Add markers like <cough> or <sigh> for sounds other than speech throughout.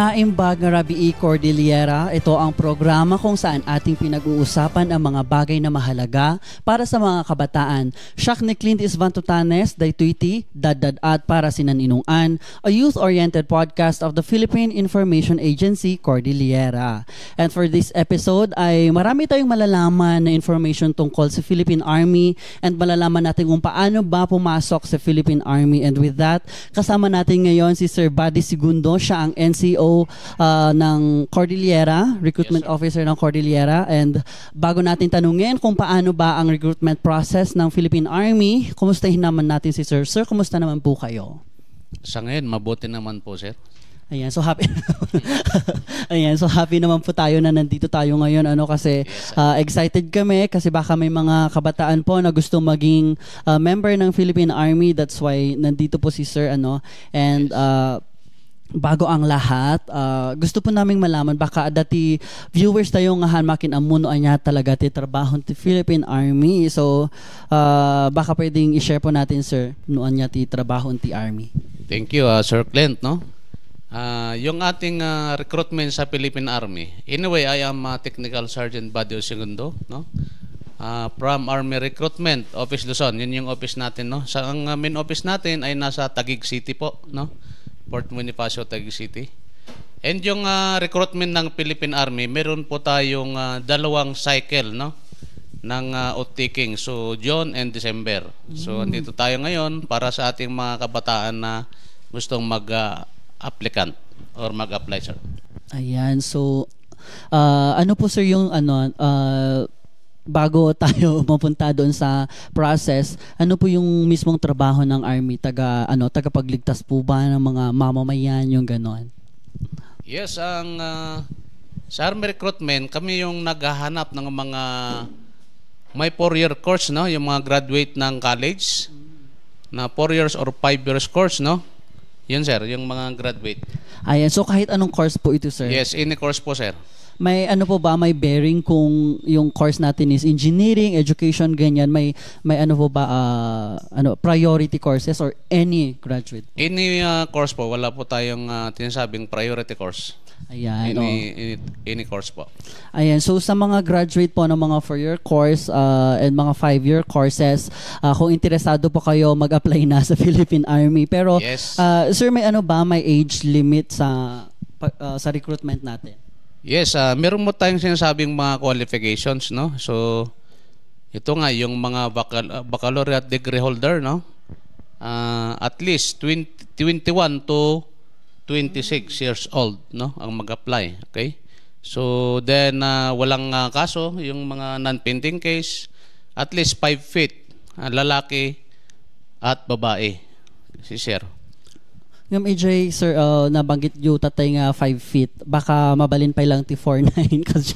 Naimbag na Rabi E. Cordillera, ito ang programa kung saan ating pinag-uusapan ang mga bagay na mahalaga para sa mga kabataan. Siya ni Clint Isvantotanes, Daytuiti, Dadad at para sinaninuan, a youth-oriented podcast of the Philippine Information Agency, Cordillera. And for this episode ay marami tayong malalaman na information tungkol sa Philippine Army and malalaman natin kung paano ba pumasok sa Philippine Army. And with that, kasama natin ngayon si Sir Buddy Segundo, siya ang NCO uh, ng Cordillera, recruitment yes, officer ng Cordillera. And bago natin tanungin kung paano ba ang recruitment process ng Philippine Army, kumustahin naman natin si Sir. Sir, kumusta naman po kayo? Sa ngayon, mabuti naman po, Sir. Ayan, so happy. <laughs> Ayan, so happy naman po tayo na nandito tayo ngayon ano kasi uh, excited kami kasi baka may mga kabataan po na gusto maging uh, member ng Philippine Army. That's why nandito po si Sir ano and uh, bago ang lahat, uh, gusto po naming malaman, baka dati viewers tayo nga hanmakin ang muno anya talaga ti trabaho ti Philippine Army. So, uh, baka pwedeng i-share po natin, sir, no anya ti trabaho ti Army. Thank you, uh, Sir Clint, no? Uh, yung ating uh, recruitment sa Philippine Army. Anyway, I am uh, Technical Sergeant Badio Segundo, no? Uh, from Army Recruitment Office Luzon. Yun yung office natin, no? Sa ang uh, main office natin ay nasa Taguig City po, no? Fort Bonifacio, Taguig City. And yung uh, recruitment ng Philippine Army, meron po tayong uh, dalawang cycle no ng uh, ah, outtaking. So June and December. Mm. So andito tayo ngayon para sa ating mga kabataan na gustong mag-applicant uh, or mag-apply sir. Ayan. So uh, ano po sir yung ano uh, bago <laughs> tayo mapunta doon sa process, ano po yung mismong trabaho ng army? Taga, ano, tagapagligtas po ba ng mga mamamayan, yung ganon? Yes, ang uh, sa army recruitment, kami yung naghahanap ng mga may 4-year course, no? Yung mga graduate ng college na 4 years or 5 years course, no? Yun, sir, yung mga graduate. Ayan, so kahit anong course po ito, sir? Yes, any course po, sir may ano po ba, may bearing kung yung course natin is engineering, education, ganyan, may, may ano po ba, uh, ano, priority courses or any graduate? Any uh, course po, wala po tayong uh, tinasabing priority course. Ayan. Any, oh. any, any course po. Ayan. So, sa mga graduate po ng mga four-year course uh, and mga five-year courses, uh, kung interesado po kayo, mag-apply na sa <laughs> Philippine Army. Pero, yes. uh, sir, may ano ba, may age limit sa uh, sa recruitment natin? Yes, uh, meron mo tayong sinasabing mga qualifications, no? So, ito nga, yung mga bacal- ah, baccalaureate degree holder, no? Uh, at least 20, 21 to 26 years old, no? Ang mag-apply, okay? So, then, uh, walang uh, kaso, yung mga non-pending case, at least 5 feet, uh, lalaki at babae, si sir. Ngam AJ, sir, uh, nabanggit yung tatay nga 5 feet. Baka mabalin pa lang ti 4'9 kasi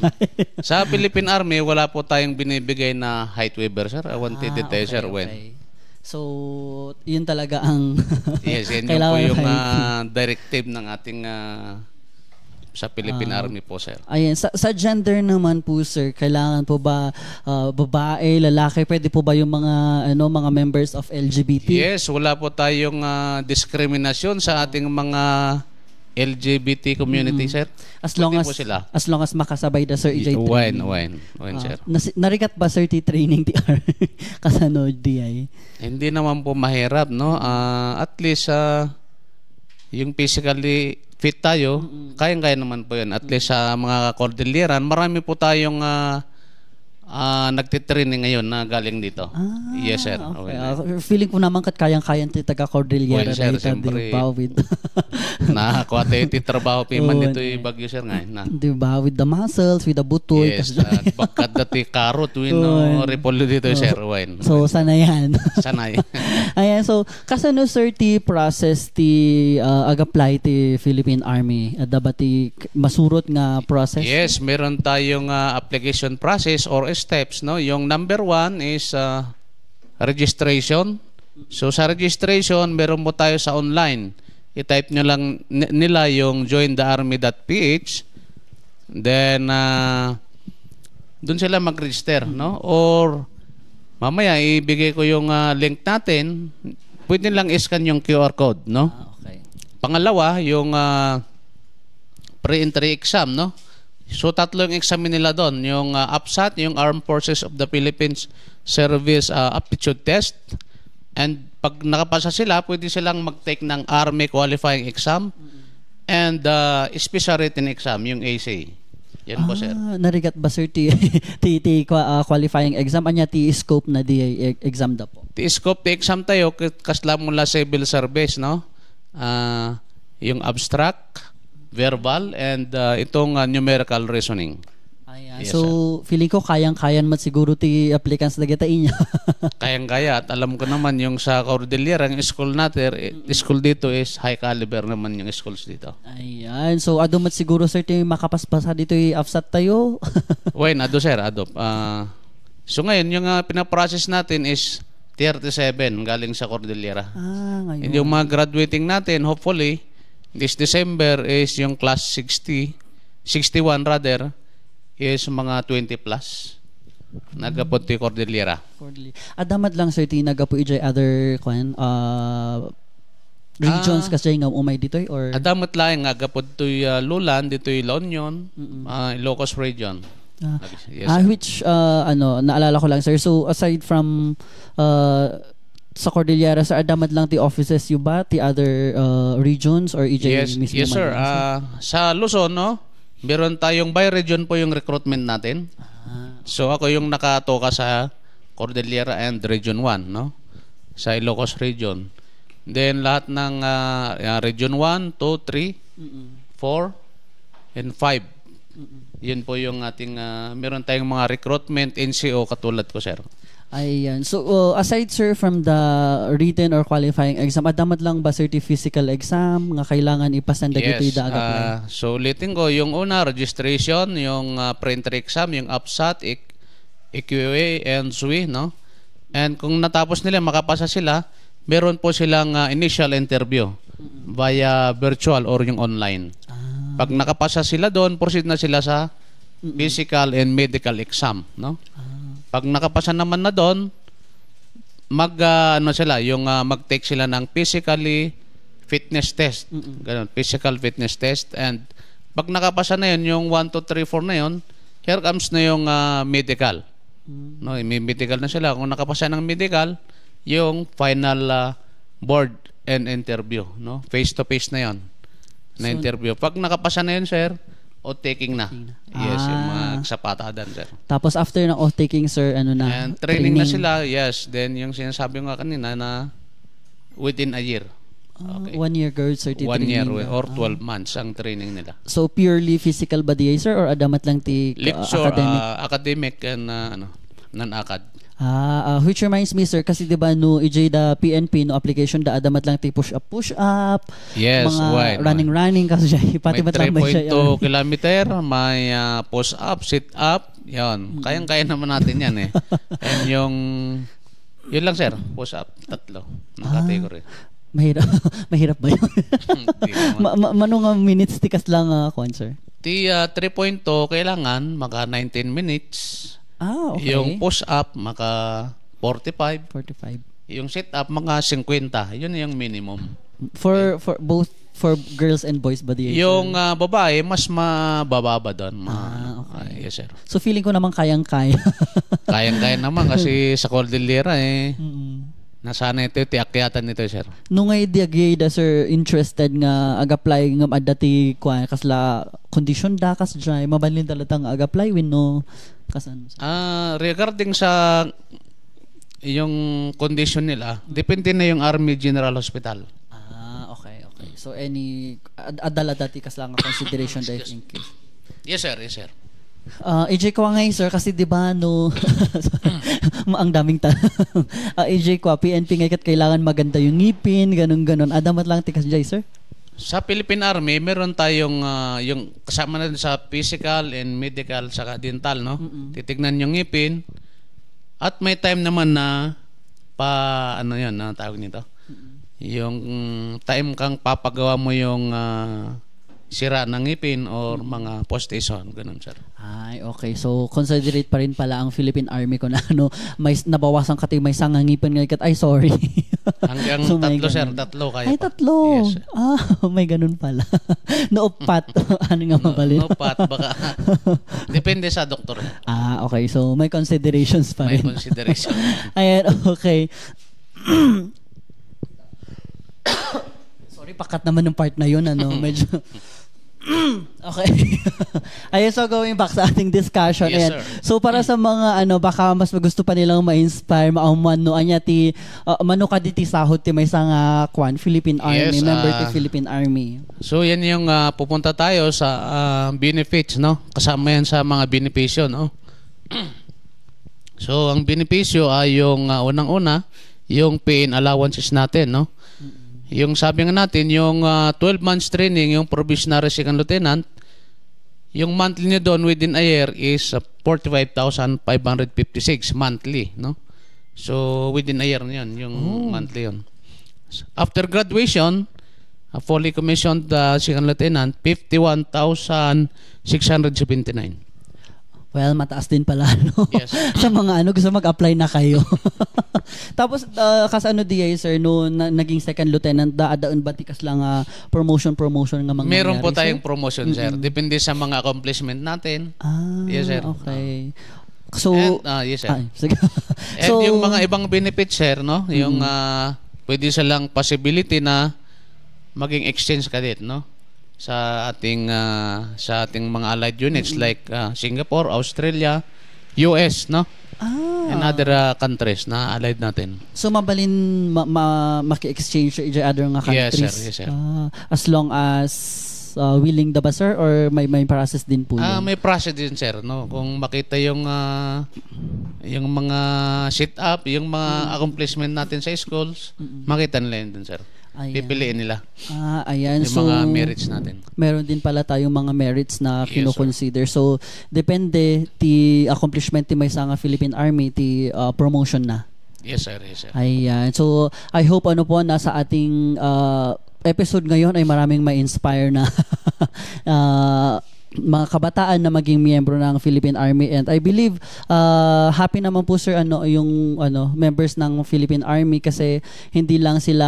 Sa Philippine Army, wala po tayong binibigay na height waiver, sir. I want ah, okay, sir. When? So, yun talaga ang yes, <laughs> yun kailangan po yung uh, directive ng ating uh, sa Philippine uh, Army po, sir. Ayan. Sa, sa gender naman po, sir, kailangan po ba uh, babae, lalaki, pwede po ba yung mga ano mga members of LGBT? Yes, wala po tayong uh, ah, discrimination sa ating mga LGBT community, mm-hmm. sir. As long Pati as sila. as long as makasabay da sir EJ training. When, when, when, uh, sir. Nas- narikat ba sir T training TR <laughs> kasano DI? Hindi naman po mahirap, no? Uh, at least uh, yung physically fit tayo, mm-hmm. kayang-kaya naman po yun. At least sa mga Cordilleran, marami po tayong uh, Ah, Uh, nagte-training ngayon na galing dito. Ah, yes, sir. Okay. okay. Ah, feeling ko naman kat kayang-kayang ti taga Cordillera well, sir, rita, di ba? na, kuha tayo ti trabaho pa man dito yung bagyo, sir, ngayon. Eh, na. Di ba? With the muscles, with the butoy. Yes, bakat bakad na ti karot, win, no, repolyo dito, oh, sir. Win. So, sana yan. <laughs> sana yan. <laughs> Ayan, so, kasano, sir, ti process ti uh, ah, agaply ti Philippine Army? At dapat ti masurot nga process? Yes, meron tayong uh, application process or steps. No? Yung number one is uh, registration. So sa registration, meron mo tayo sa online. I-type nyo lang nila yung jointhearmy.ph. Then, uh, doon sila mag-register. No? Or mamaya, ibigay ko yung uh, link natin. Pwede lang iscan yung QR code. No? Ah, okay. Pangalawa, yung uh, pre-entry exam. No? So tatlong exam nila doon, yung uh, APSAT, yung Armed Forces of the Philippines Service uh, Aptitude Test, and pag nakapasa sila, pwede silang mag-take ng Army Qualifying Exam and uh, Special Written Exam, yung AC. Yan ah, po, sir. Ah, narigat ba, sir, TT <laughs> ah, qualifying exam? Anya, ti scope na DA e- exam da po? Ti scope, ti exam tayo, kasla mula civil service, no? Uh, yung abstract, verbal and uh, itong uh, numerical reasoning. Ayan. Yes, so, sir. feeling ko kayang-kayan mat siguro ti applicants na kita inyo. <laughs> kayang-kaya at alam ko naman yung sa Cordillera, ang school natin, eh, school dito is high caliber naman yung schools dito. Ayan. So, ado mat siguro sir ti makapaspasa dito i afsat tayo. <laughs> Wain, ado sir, ado. Uh, so ngayon, yung uh, pinaprocess natin is 37 galing sa Cordillera. Ah, ngayon. And yung mga graduating natin, hopefully, This December is yung class 60, 61 rather, is mga 20 plus. Nagapod ti Cordillera. Cordillera. Adamad lang sir ti nagapo ijay other kwan uh, regions ah, kasi nga umay ditoy or Adamad lang nagapod ti uh, Lulan ditoy La Union, uh, Ilocos region. Ah, yes, ah, which uh, ano naalala ko lang sir. So aside from uh, sa Cordillera sa adamad lang ti offices yu ba the other uh, regions or EJ yes, mismo yes sir uh, sa Luzon no meron tayong by region po yung recruitment natin ah. so ako yung nakatoka sa Cordillera and Region 1 no sa Ilocos region then lahat ng uh, region 1 2 3 4 and 5 mm yun po yung ating uh, meron tayong mga recruitment NCO katulad ko sir Ayan. So, uh, aside sir from the written or qualifying exam, adamat lang ba sir physical exam nga kailangan ipasan dagiti yes, da agad? Uh, ah, so, ulitin ko, yung una, registration, yung uh, ah, printer exam, yung APSAT, EQA, and SWE, no? And kung natapos nila, makapasa sila, meron po silang uh, initial interview via virtual or yung online. Ah. Pag nakapasa sila doon, proceed na sila sa physical and medical exam, no? Ah. Pag nakapasa naman na doon, mag uh, ano sila, yung uh, mag-take sila ng physically fitness test. Ganun, physical fitness test and pag nakapasa na 'yon yung 1 2 3 4 na 'yon, here comes na yung uh, medical. Mm. No, may medical na sila. Kung nakapasa ng medical, yung final uh, board and interview, no? Face to face na 'yon. Na interview. Pag nakapasa na 'yon, sir, Oath-taking na. Yes, ah. yung mga ah. sapatadan, sir. Tapos after ng oath-taking, sir, ano na? And training, training na sila, yes. Then yung sinasabi ko nga kanina na within a year. Ah, okay. Uh, one year girl certificate. One year na. or 12 ah. months ang training nila. So purely physical ba di sir or adamat lang ti uh, ah, Lecture, academic? Uh, academic and uh, ano, non-acad. Ah, uh, which reminds me sir kasi 'di ba no EJ da PNP no application da adamat lang ti push up push up. Yes, mga why? running man. running kasi siya <laughs> pati may 3.2 <laughs> kilometer, may uh, ah, push up, sit up, 'yon. Mm. Kayang-kaya naman natin 'yan eh. <laughs> And yung yun lang sir, push up tatlo na ah, category. Mahirap mahirap ba 'yun? ma- ma- manong minutes tikas lang uh, sir? Ti uh, 3.2 kailangan maka 19 minutes. Oh, okay. Yung push-up, maka 45. 45. Yung sit-up, mga 50. Yun yung minimum. For for both for girls and boys ba diyan? Yung uh, babae mas mababa ba doon? Ma- ah, okay. Uh, yes sir. So feeling ko naman kayang-kaya. <laughs> kayang-kaya naman kasi sa Cordillera eh. Mm-hmm. Nasana ito, tiakyatan nito, sir. Nung ay diagay da, sir, interested nga ag-apply nga madati kwa kasla condition da kas dry, mabalin talaga nga ag-apply win no Kasama sa Ah, regarding sa yung condition nila, depende na yung Army General Hospital. Ah, okay, okay. So any ad- adala dati kas lang consideration <coughs> dahil in case. Yes sir, yes sir. Uh, ah, AJ Kwa ngayon, sir, kasi di ba, no, <laughs> ang daming ta. uh, <laughs> ah, EJ ko PNP ngayon kailangan maganda yung ngipin, ganun-ganun. Adamat lang tikas jay, sir? Sa Philippine Army, meron tayong ah, yung kasama na din sa physical and medical saka dental, no? Titignan yung ngipin. At may time naman na pa ano 'yon, na tawag nito. Yung time kang papagawa mo yung ah, sira ng ngipin or mm. mga postation. Ganun, sir. Ay, okay. So, considerate pa rin pala ang Philippine Army ko na <laughs> ano, may nabawasan kati may ngipin ngayon. Ay, sorry. Hanggang <laughs> <laughs> so, tatlo, sir. Tatlo kayo Ay, pa. tatlo. Yes, ah, may ganun pala. Noopat. ano nga mabalin? No, noopat. Baka. Depende sa doktor. Ah, okay. So, may considerations pa rin. May consideration Ayan, okay. <coughs> Sorry, pakat naman ng part na yun, ano, medyo <clears throat> okay. <laughs> Ayun, so going back sa ating discussion. Yes, and, So para sa mga ano, baka mas gusto pa nilang ma-inspire, maaman no, anya ti, uh, mano ka diti sahod ti may isang uh, kwan, Philippine Army, yes, member uh, ti ah. Philippine Army. So yan yung uh, pupunta tayo sa uh, benefits, no? Kasama yan sa mga benepisyo, no? <clears throat> so ang benepisyo ay yung uh, unang-una, yung pain allowances natin, no? Yung sabi nga natin, yung uh, ah, 12 months training, yung probationary second lieutenant, yung monthly niya doon within a year is uh, ah, 45,556 monthly, no? So, within a year na yun, yung oh. monthly yun. After graduation, a fully commissioned uh, second lieutenant, 51,679. Well, mataas din pala <laughs> no? yes. <laughs> sa mga ano gusto mag-apply na kayo. <laughs> Tapos uh, kas ano DA eh, sir no na, naging second lieutenant daadaon ba tikas lang uh, promotion promotion ng mga Meron po tayong sir? promotion sir. Mm-hmm. Depende sa mga accomplishment natin. Ah, yes sir. Okay. Ah. So And, uh, yes sir. Ay, sige. And so, yung mga ibang benefits sir no, mm-hmm. yung uh, pwede sa lang possibility na maging exchange cadet no sa ating uh, sa ating mga allied units mm-hmm. like uh, Singapore, Australia, US, no? Ah. And other uh, countries na allied natin. So mabalin ma- ma- maki-exchange each other nga countries. Yes, sir. Yes, sir. Ah, as long as uh, willing da ba sir or may may process din po? Ah, uh, may process din sir, no. Kung makita yung uh, yung mga sit up, yung mga mm-hmm. accomplishment natin sa schools, mm-hmm. makita nila yun din sir. Ayan. pipiliin nila. Ah, ayan. Yung so, mga merits natin. Meron din pala tayong mga merits na yes, kinoconsider. Sir. So, depende ti accomplishment ti may sanga Philippine Army ti uh, promotion na. Yes, sir. Yes, sir. Ayan. So, I hope ano po nasa ating uh, episode ngayon ay maraming ma-inspire na uh, <laughs> mga kabataan na maging miyembro ng Philippine Army and I believe uh, happy naman po sir ano yung ano members ng Philippine Army kasi hindi lang sila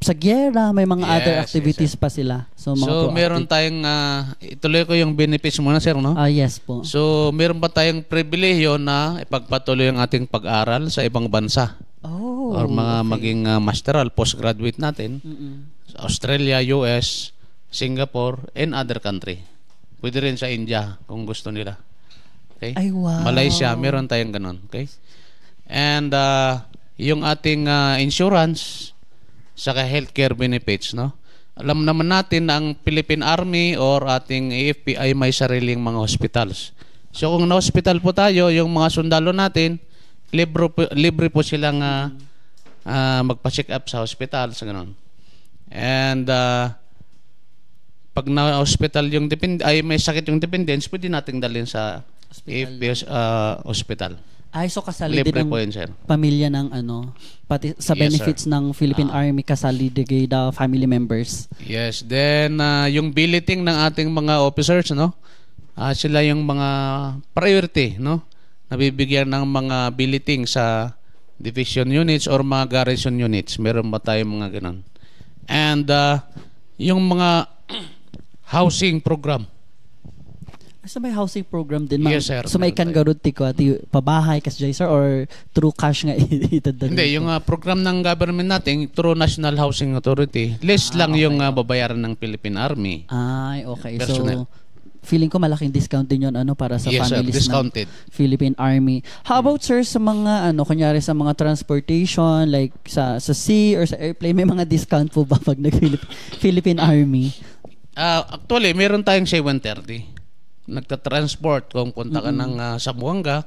sa gyera, may mga yes, other activities yes, pa sila. So, mga so meron tayong, uh, ituloy ko yung benefits muna, sir, no? Ah, uh, yes po. So, meron pa tayong pribilehyo na ipagpatuloy ang ating pag-aral sa ibang bansa. Oh, or mga okay. maging uh, masteral, postgraduate natin. mm Australia, US, Singapore, and other country. Pwede rin sa India kung gusto nila. Okay? Ay, wow. Malaysia, meron tayong ganun. Okay? And uh, yung ating uh, insurance, sa healthcare benefits, no? Alam naman natin na ang Philippine Army or ating AFP ay may sariling mga hospitals. So kung na-hospital po tayo, yung mga sundalo natin, libre po, libre po silang uh, uh, magpa-check up sa hospital, sa ganun. And uh, pag na-hospital yung depend ay may sakit yung dependents, pwede nating dalhin sa hospital. AFPS uh, ah, hospital. Ay, so kasali Libre din ng po yun, sir. pamilya ng ano, pati sa Yes, benefits ng Philippine ah. Army, kasali din the family members. Yes, then ah, yung billeting ng ating mga officers, no? Ah, sila yung mga priority, no? Nabibigyan ng mga billeting sa division units or mga garrison units. Meron ba tayong mga ganun? And ah, yung mga housing program. So may housing program din, ma'am? Yes, sir. So may kangarod ti ko, ati pabahay kas jay, sir, or through cash nga <laughs> itadala? Hindi, yung uh, program ng government natin, through National Housing Authority, less ah, lang okay. yung uh, ah, babayaran ng Philippine Army. Ay, okay. Personal. So, feeling ko malaking discount din yun ano para sa yes, families sir, discounted. ng Philippine Army. How hmm. about sir sa mga ano kunyari sa mga transportation like sa sa sea or sa airplane may mga discount po ba pag nag Philippine Army? Uh, actually, meron tayong 7.30. Nagta-transport kung punta ka mm-hmm. ng uh, ah, Sabuanga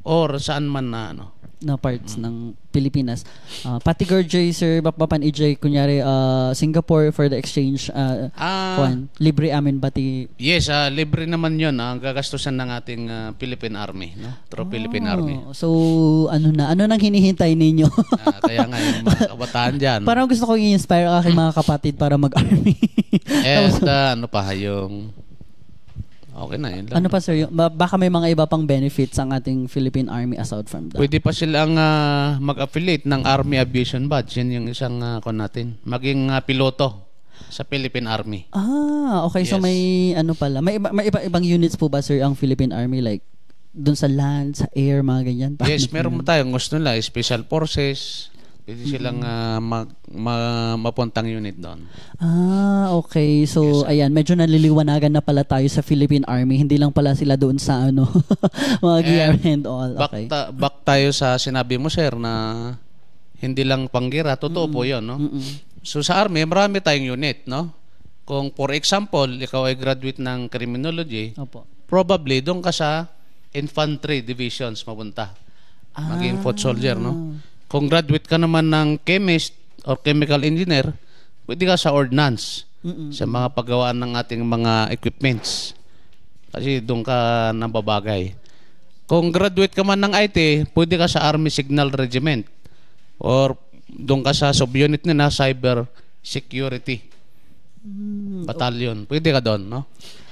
or saan man na ano na parts mm. ng Pilipinas. Uh, pati Gorjoy, Sir Bakbapan, EJ, kunyari uh, Singapore for the exchange uh, uh, one, libre amin ba ti... Yes, uh, libre naman yon ang gagastusan ng ating uh, Philippine Army. No? Through oh, Philippine Army. So, ano na? Ano nang hinihintay ninyo? uh, kaya nga yung mga <laughs> kabataan dyan. Parang gusto ko i-inspire aking mga kapatid para mag-army. <laughs> And uh, <laughs> ano pa, yung Okay na yun. Lang. Ano pa sir, yung, baka may mga iba pang benefits ang ating Philippine Army aside from that. Pwede pa silang uh, mag-affiliate ng Army Aviation Badge. Yan yung isang uh, ah, kon natin. Maging uh, piloto sa Philippine Army. Ah, okay. Yes. So may ano pala. May, may iba, ibang units po ba sir ang Philippine Army like doon sa land, sa air, mga ganyan? yes, meron mo tayong gusto nila, special forces, Pwede silang uh, mm-hmm. ah, ma- ma- mapuntang unit doon. Ah, okay. So, yes, ayan, medyo naliliwanagan na pala tayo sa Philippine Army. Hindi lang pala sila doon sa ano, <laughs> mga gear and all. Okay. Back, ta- back tayo sa sinabi mo, sir, na hindi lang panggira. Totoo mm-hmm. po yun, no? Mm-hmm. So, sa Army, marami tayong unit, no? Kung, for example, ikaw ay graduate ng criminology, Opo. probably doon ka sa infantry divisions mapunta. Ah. Maging foot soldier, no? Ah. Kung graduate ka naman ng chemist or chemical engineer, pwede ka sa ordnance Mm-mm. sa mga paggawaan ng ating mga equipments. Kasi doon ka nababagay. Kung graduate ka man ng IT, pwede ka sa Army Signal Regiment or doon ka sa subunit nila Cyber Security mm, Battalion. Pwede ka doon, no?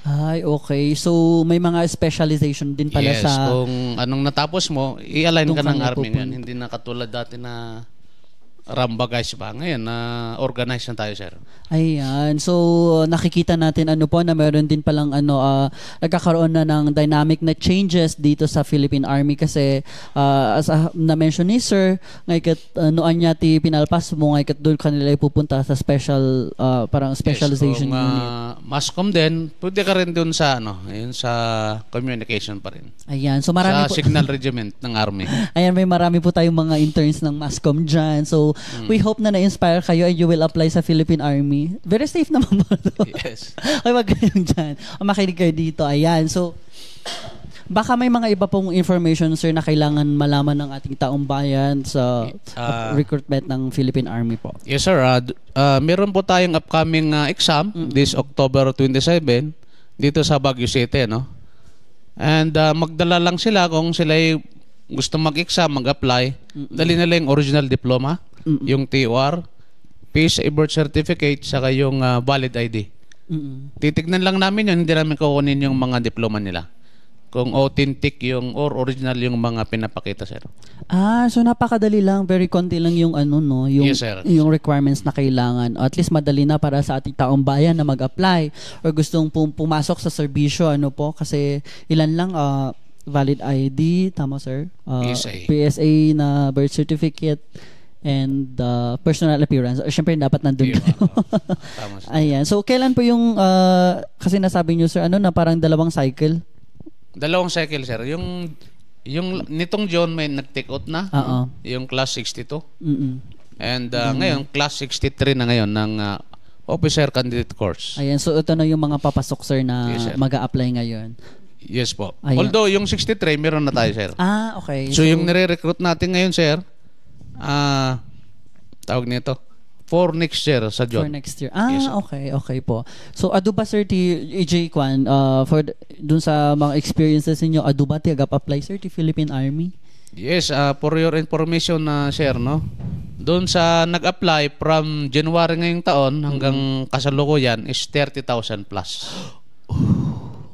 Ay, okay. So, may mga specialization din pala yes, sa... Yes, kung anong natapos mo, i-align ka ng army ngayon. Hindi na katulad dati na Rambagash ba? Ngayon, na uh, organize na tayo, sir. Ayan. So, nakikita natin ano po na meron din palang ano, uh, nagkakaroon na ng dynamic na changes dito sa Philippine Army kasi uh, as uh, na-mention ni sir, ngayon uh, noan niya ti pinalpas mo, kat doon kanila ipupunta sa special, uh, parang specialization yes, kung, unit. Uh, mascom din, pwede ka rin doon sa, ano, yun, sa communication pa rin. Ayan. So, marami sa po, signal regiment ng army. <laughs> Ayan, may marami po tayong mga interns ng mascom dyan. So, mm. we hope na na-inspire kayo and you will apply sa Philippine Army. Very safe naman <laughs> po. Yes. Ay, wag kayong dyan. O, ah, makinig kayo dito. Ayan. So, baka may mga iba pong information sir na kailangan malaman ng ating taong bayan sa uh, recruitment ng Philippine Army po. Yes sir, uh, uh, meron po tayong upcoming uh, exam mm-hmm. this October 27 dito sa Baguio City no. And uh, magdala lang sila kung sila gusto mag-exam, mag-apply, mm-hmm. dali nila yung original diploma. Mm-mm. yung TOR, PSA birth certificate, saka yung uh, valid ID. Mm-mm. Titignan lang namin yun, hindi namin kukunin yung mga diploma nila kung authentic yung or original yung mga pinapakita sir. Ah, so napakadali lang, very konti lang yung ano no, yung yes, sir. yung requirements na kailangan. O at least madali na para sa ating taong bayan na mag-apply or gustong pum- pumasok sa serbisyo ano po kasi ilan lang uh, valid ID, tama sir? Uh, ah, PSA. PSA na birth certificate and uh, personal appearance. Siyempre, dapat nandun yeah, <laughs> Ayan. So, kailan po yung, uh, kasi nasabi nyo, sir, ano na parang dalawang cycle? Dalawang cycle, sir. Yung, yung nitong John may nag-take out na. Oo. Yung class 62. Mm-mm. And uh, mm-hmm. ngayon, class 63 na ngayon ng uh, officer candidate course. Ayan. So, ito na yung mga papasok, sir, na yes, mag apply ngayon. Yes po. Ayan. Although, yung 63, meron na tayo, sir. Ah, okay. So, so yung nire-recruit natin ngayon, sir, ah tawag nito for next year sa John. For next year. Ah, yes. okay, okay po. So, ado ba sir ti AJ Kwan uh, for dun sa mga experiences niyo, ado ba ti agap-apply sir ti Philippine Army? Yes, uh, for your information na uh, sir, no? Doon sa nag-apply from January ngayong taon hanggang mm-hmm. kasalukuyan is 30,000 plus. <gasps>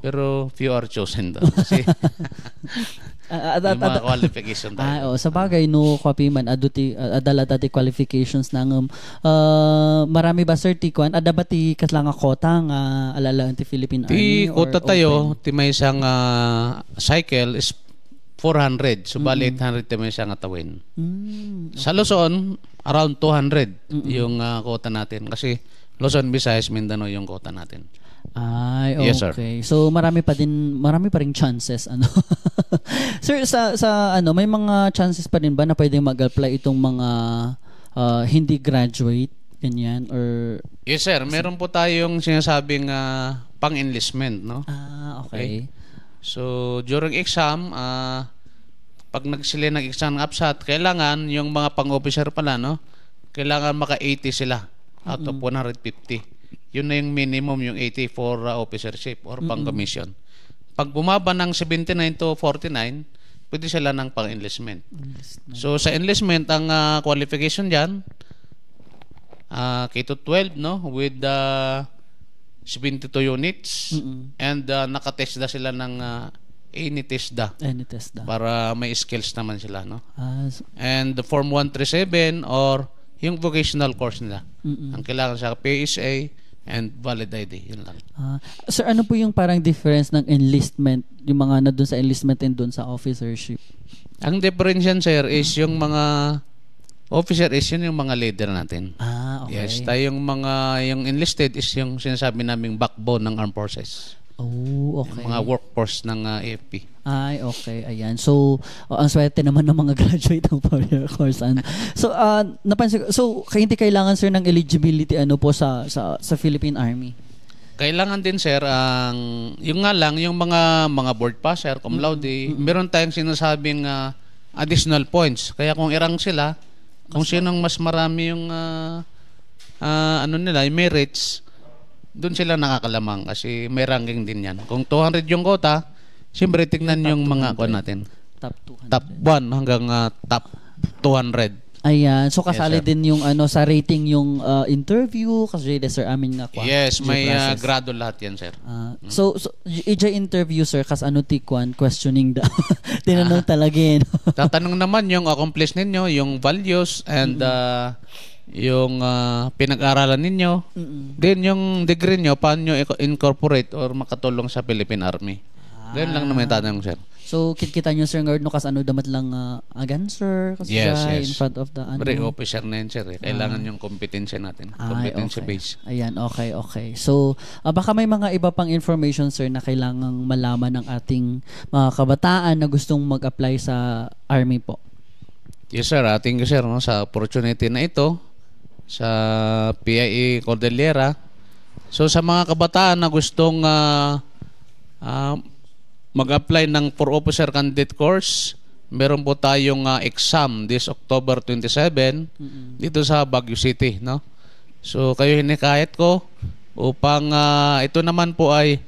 Pero few are chosen daw. <laughs> Kasi <laughs> Uh, ad, ad, ad, mga qualification tayo. Ah, oh, sa bagay, no, copy man, aduti, ah, adala dati qualifications ng um, uh, ah, marami ba, sir, tikuan? Adaba ti kaslang kota nga uh, alalaan ti Philippine Army? Ti kota tayo, ti may isang uh, cycle is 400 subali so mm-hmm. 800 tayo siya nga tawin. mm Okay. Sa Luzon, around 200 mm-hmm. yung uh, quota natin kasi Luzon, Visayas, Mindanao yung quota natin. Ay, okay. Yes, So marami pa din marami pa ring chances ano. <laughs> sir sa sa ano may mga chances pa din ba na pwedeng mag-apply itong mga uh, hindi graduate ganyan or Yes, sir. Meron po tayong sinasabing uh, pang-enlistment, no? Ah, okay. okay. So during exam, uh, pag nag sila nag-exam ng APSAT, kailangan yung mga pang-officer pala, no? Kailangan maka-80 sila out mm-hmm. of 150 yun na yung minimum, yung 84 uh, officership or pang commission. Mm-hmm. Pag bumaba ng 79 to 49, pwede sila ng pang-enlistment. So sa enlistment, ang uh, qualification diyan uh, K-12, no? With uh, 72 units. Mm-hmm. And uh, nakatesda sila ng uh, ANITESDA. ANITESDA. Para may skills naman sila, no? Uh, And the Form 137 or yung vocational course nila. Mm-hmm. Ang kailangan sa PSA, and validate eh, yun lang. Uh, sir, ano po yung parang difference ng enlistment, yung mga na doon sa enlistment and doon sa officership? Ang difference yan, sir, is yung mga officer is yun yung mga leader natin. Ah, okay. Yes, yung mga, yung enlisted is yung sinasabi naming backbone ng armed forces. Oh, okay. Yung mga workforce ng uh, ah, AFP. Ay, okay. Ayan. So, uh, ang swerte naman ng mga <laughs> graduate ng four-year course. And, so, uh, napansin So, so, hindi kailangan, sir, ng eligibility ano po sa, sa, sa Philippine Army? Kailangan din, sir, ang, yung nga lang, yung mga, mga board passer, cum laude, mm-hmm. meron tayong sinasabing uh, additional points. Kaya kung irang sila, kung sinong mas marami yung uh, uh, ano nila, yung merits, doon sila nakakalamang kasi may ranking din yan. Kung 200 yung quota, siyempre tignan yung, yung mga kuan natin. Top 200. Top 1 hanggang uh, top 200. Ayan. So kasali yes, din yung ano sa rating yung uh, interview kasi sir amin nga kwan. Yes, may uh, grado lahat yan sir. Uh, mm. So, so EJ interview sir kas ano ti kwan questioning da. <laughs> Tinanong ah. talaga yun. Eh, Tatanong naman yung accomplish ninyo, yung values and mm-hmm. uh, yung uh, pinag-aralan ninyo, Mm-mm. then yung degree nyo, paano nyo incorporate or makatulong sa Philippine Army. Ah. Ganun lang naman yung tanong, sir. So, kitkita nyo, sir, ngayon no, kas ano, damat lang uh, again, sir, kasi yes, siya, yes. in front of the, ano. Pre, officer na yun, sir. Eh. Kailangan ah. yung kompetensya natin. Kompetensya okay. base. Ayan, okay, okay. So, uh, baka may mga iba pang information, sir, na kailangang malaman ng ating mga kabataan na gustong mag-apply sa Army po. Yes, sir. Ating, sir, no, sa opportunity na ito, sa PIE Cordillera. So sa mga kabataan na gustong uh, uh, mag-apply ng for officer candidate course, meron po tayong uh, exam this October 27 mm-hmm. dito sa Baguio City, no? So kayo hinikayat ko upang uh, ito naman po ay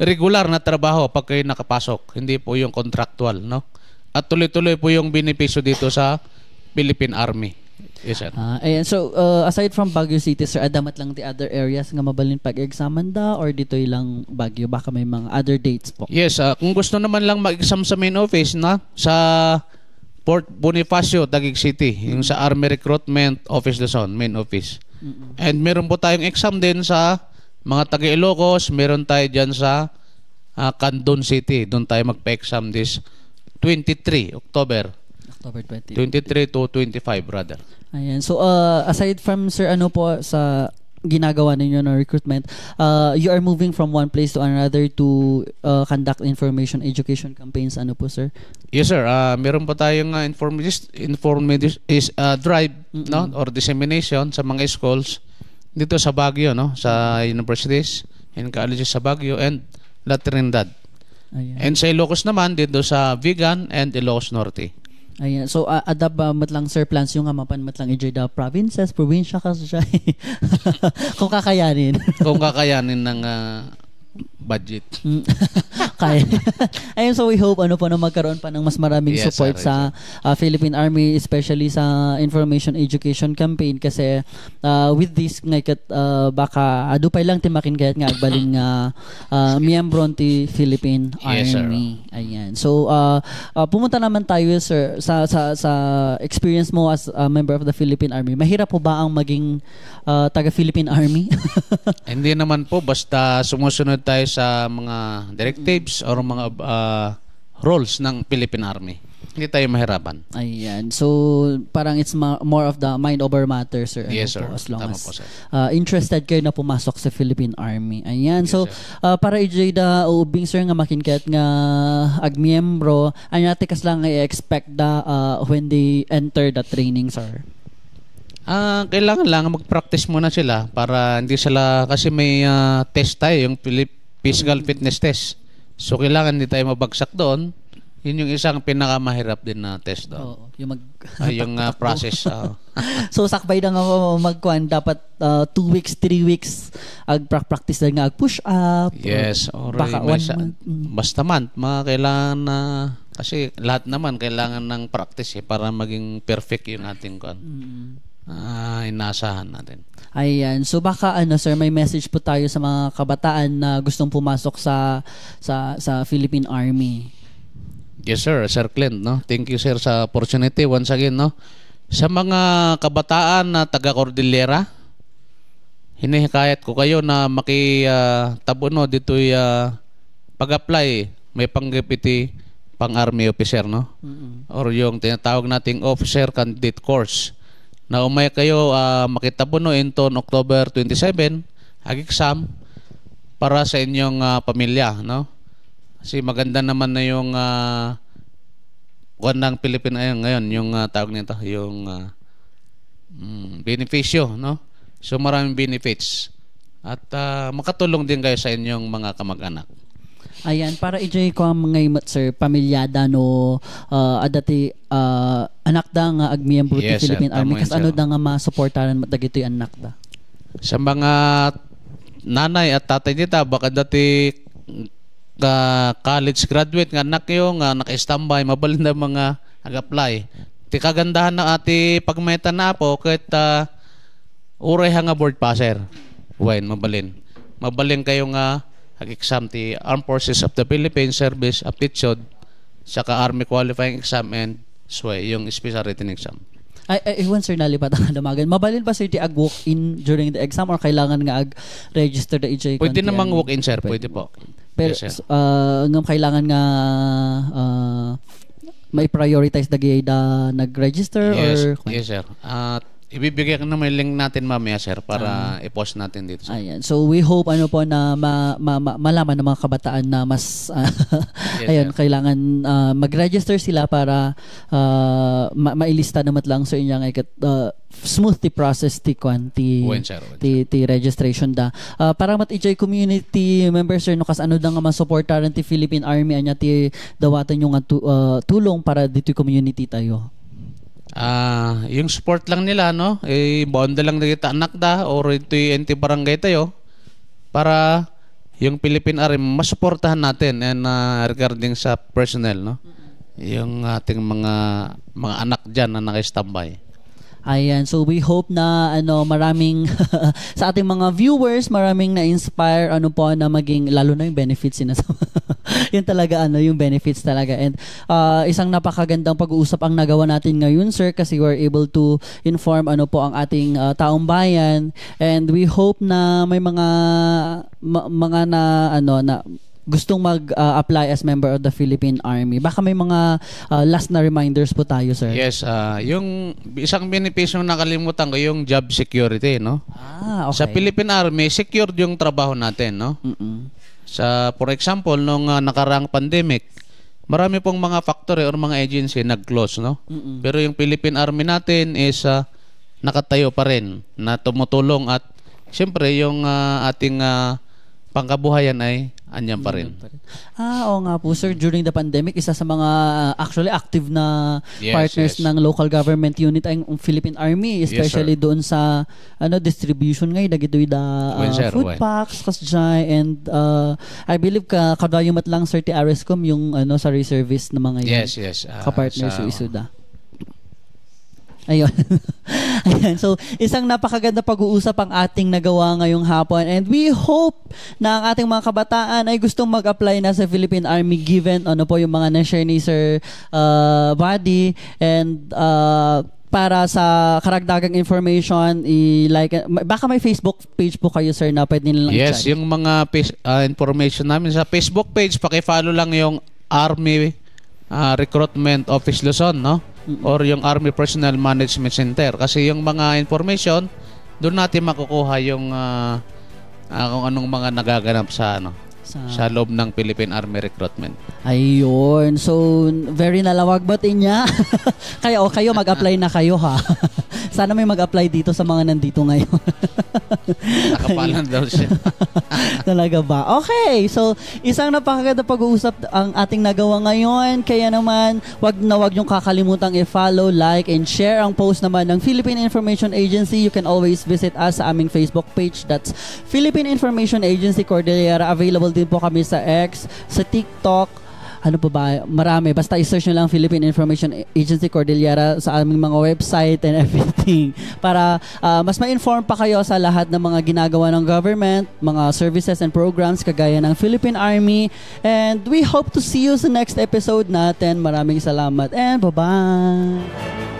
regular na trabaho pag kayo nakapasok, hindi po yung contractual, no? At tuloy-tuloy po yung benepisyo dito sa Philippine Army. Yes, sir. Uh, ayan, so uh, aside from Baguio City, sir, adamat lang the other areas nga mabalin pag-examan da or dito'y lang Baguio? Baka may mga other dates po. Yes, uh, kung gusto naman lang mag-exam sa main office na sa Port Bonifacio, Taguig City, mm-hmm. yung sa Army Recruitment Office Luzon, main office. Mm-hmm. And meron po tayong exam din sa mga taga Ilocos, meron tayo diyan sa uh, Candon City. Doon tayo magpa-exam this 23 October. October 20. 23 to 25, brother. Ayan. So, uh, aside from, sir, ano po sa ginagawa ninyo na recruitment, uh, you are moving from one place to another to uh, conduct information education campaigns. Ano po, sir? Yes, sir. Uh, meron po tayong uh, informative, informative is, uh, drive mm-hmm. no? or dissemination sa mga schools dito sa Baguio, no? sa universities and colleges sa Baguio and La Trinidad. Ayan. And sa Ilocos naman, dito sa Vigan and Ilocos Norte. Ayan. So, uh, adab uh, matlang Sir Plans yung amapan matlang enjoy the provinces, probinsya ka siya. <laughs> Kung kakayanin. Kung kakayanin ng uh, budget. Mm. <laughs> Kaya. <laughs> Ayun, so we hope ano po na magkaroon pa ng mas maraming yes, support sir, sa uh, Philippine Army, especially sa information education campaign kasi uh, with this ngay kat uh, baka adupay lang timakin kayat nga agbalin nga uh, miyembro ti Philippine yes, Army. Sir. Ayan. So uh, uh, pumunta naman tayo sir sa sa sa experience mo as a member of the Philippine Army. Mahirap po ba ang maging uh, taga Philippine Army? <laughs> Hindi naman po basta sumusunod tayo sa mga directives or mga uh, ah, roles ng Philippine Army. Hindi tayo mahirapan. Ayan. So, parang it's ma- more of the mind over matter, sir. Ano yes, sir. Po, as long Tama as po, sir. Uh, interested kayo na pumasok sa Philippine Army. Ayan. Yes, so, uh, para i-jay da uubing, sir, nga makinkat nga agmiyembro, ano natin kas lang i-expect da uh, when they enter the training, sir? Ah, uh, kailangan lang mag-practice muna sila para hindi sila kasi may uh, test tayo yung Philippine physical fitness test. So, kailangan hindi tayo mabagsak doon. Yun yung isang pinakamahirap din na test doon. Oo, yung mag Ay, ah, yung uh, <laughs> process. Uh. so sakbay lang ako oh, magkuan dapat 2 uh, weeks, 3 weeks ag practice lang ag push up. Yes, or baka one sa, month. Mm. Basta man mga kailangan na kasi lahat naman kailangan ng practice eh, para maging perfect yung ating kuan. Mm uh, ah, inasahan natin. Ayan. So baka ano sir, may message po tayo sa mga kabataan na gustong pumasok sa sa sa Philippine Army. Yes sir, Sir Clint, no. Thank you sir sa opportunity once again, no. Sa mga kabataan na taga Cordillera, hinihikayat ko kayo na makitabo uh, no dito uh, ah, pag-apply may panggipiti pang army officer no mm-hmm. or yung tinatawag nating officer candidate course na umay kayo uh, no inton October 27 ag-exam para sa inyong uh, pamilya no kasi maganda naman na yung uh, ah, one ng Pilipino ayun, ngayon yung uh, tawag nito yung uh, mm, beneficyo no so maraming benefits at uh, makatulong din kayo sa inyong mga kamag-anak Ayan, para i-jay ko ang mga imat, sir, pamilyada no, uh, adati, uh, anak da nga agmiyang buti yes, Philippine Army, Kasi ano da nga masuportaran dagito yung anak da? Sa mga nanay at tatay nita, baka dati ka ah, college graduate nga anak yo nga naka-standby mabalin na mga nag-apply ti kagandahan na ati pagmeta na po kahit uh, uray nga board passer Wain, mabalin mabalin kayo nga nag-exam ti Armed Forces of the Philippines Service Aptitude saka Army Qualifying Exam and SWE, yung special written exam. Ay, ay, iwan sir, nalipat ang damagan. Mabalin ba sir ti ag walk-in during the exam or kailangan nga ag register the EJ? Pwede namang walk-in sir, pwede, po. Pero yes, uh, ngam kailangan nga uh, ah, may prioritize the da nag-register yes, or yes sir. At uh, Ibibigay ko na may link natin mamaya, sir, para uh, i-post natin dito. Sir. Ayan. So we hope ano po na ma- ma- ma- malaman ng mga kabataan na mas uh, <laughs> yes, ayun, sir. kailangan uh, mag-register sila para uh, ma- mailista na matlang sa inyang uh, smooth the process ti kwan ti ti, ti registration da uh, para mat enjoy community members sir no kas ano da nga masuportaran ti Philippine Army anya ti dawatan yung uh, tulong para dito community tayo Ah, yung support lang nila no, eh bonda lang nagita anak da or ito enti barangay tayo para yung Philippine Army masuportahan natin and uh, eh, regarding sa personnel no. Yung ating mga mga anak diyan na naka-standby. Ayan, so we hope na ano maraming <laughs> sa ating mga viewers, maraming na-inspire ano po na maging lalo na yung benefits sinasama. <laughs> yun talaga ano yung benefits talaga. And uh, isang napakagandang pag-uusap ang nagawa natin ngayon, sir, kasi we're able to inform ano po ang ating uh, taong bayan and we hope na may mga ma- mga na ano na gustong mag-apply uh, as member of the Philippine Army, baka may mga uh, last na reminders po tayo, sir. Yes, uh, yung isang benepisyo na nakalimutan ko, yung job security, no? Ah, okay. Sa Philippine Army, secured yung trabaho natin, no? Mm-mm. Sa, for example, nung uh, nakaraang pandemic, marami pong mga factory or mga agency nag-close, no? Mm-mm. Pero yung Philippine Army natin is uh, nakatayo pa rin na tumutulong at siyempre yung uh, ating uh, pangkabuhayan ay Anyan pa rin. Ah, oo nga po sir. During the pandemic, isa sa mga ah, actually active na Yes, partners yes. ng local government unit ay ang Philippine Army, especially doon sa ano distribution ngay dagitoy the uh, ah, When, sir? food When? packs kasjay and uh, I believe ka kadayumat lang sir ti Arescom yung ano sa reservice ng mga yun. Yes, yes. Kapartners sa- yung isuda. Ayun. <laughs> Ayan. So, isang napakaganda pag-uusap ang ating nagawa ngayong hapon. And we hope na ang ating mga kabataan ay gustong mag-apply na sa Philippine Army given ano po yung mga na-share ni Sir uh, Buddy. And uh, para sa karagdagang information, i-like. Baka may Facebook page po kayo, sir, na pwede nilang Yes, i Yes, yung mga uh, information namin sa Facebook page, paki-follow lang yung Army uh, Recruitment Office Luzon, no? or yung Army Personnel Management Center kasi yung mga information doon natin makukuha yung uh, uh, kung anong mga nagaganap sa ano sa, sa loob ng Philippine Army Recruitment. Ayun. So, very nalawag ba't niya? <laughs> Kaya o oh, kayo mag-apply na kayo ha. <laughs> Sana may mag-apply dito sa mga nandito ngayon. <laughs> Nakapalan daw siya. <laughs> Talaga ba? Okay, so isang napakaganda pag-uusap ang ating nagawa ngayon. Kaya naman, wag na wag yung kakalimutang i-follow, like, and share ang post naman ng Philippine Information Agency. You can always visit us sa aming Facebook page. That's Philippine Information Agency Cordillera. Available din po kami sa X, sa TikTok, ano pa ba, marami. Basta i-search nyo lang Philippine Information Agency Cordillera sa aming mga website and <laughs> everything para uh, mas ma-inform pa kayo sa lahat ng mga ginagawa ng government, mga services and programs kagaya ng Philippine Army. And we hope to see you sa next episode natin. Maraming salamat and bye-bye!